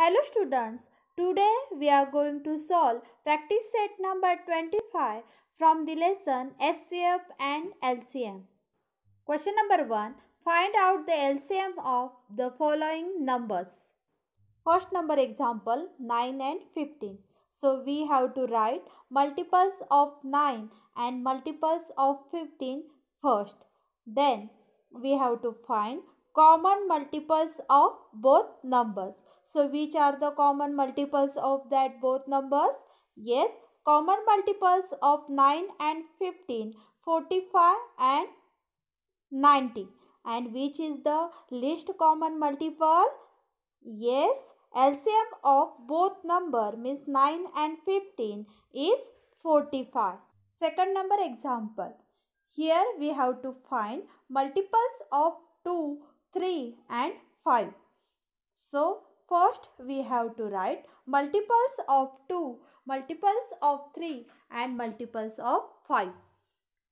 Hello students, today we are going to solve practice set number 25 from the lesson SCF and LCM. Question number 1. Find out the LCM of the following numbers. First number example 9 and 15. So we have to write multiples of 9 and multiples of 15 first. Then we have to find common multiples of both numbers. So which are the common multiples of that both numbers? Yes, common multiples of 9 and 15, 45 and 90. And which is the least common multiple? Yes, LCM of both number means 9 and 15 is 45. Second number example. Here we have to find multiples of 2 3 and 5. So, first we have to write multiples of 2, multiples of 3 and multiples of 5.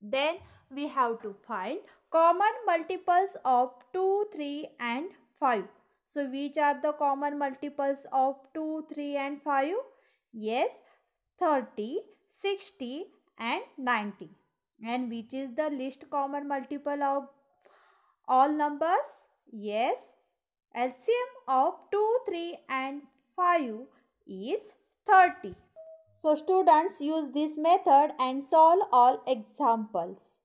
Then we have to find common multiples of 2, 3 and 5. So, which are the common multiples of 2, 3 and 5? Yes, 30, 60 and 90. And which is the least common multiple of all numbers? Yes, LCM of 2, 3 and 5 is 30. So students use this method and solve all examples.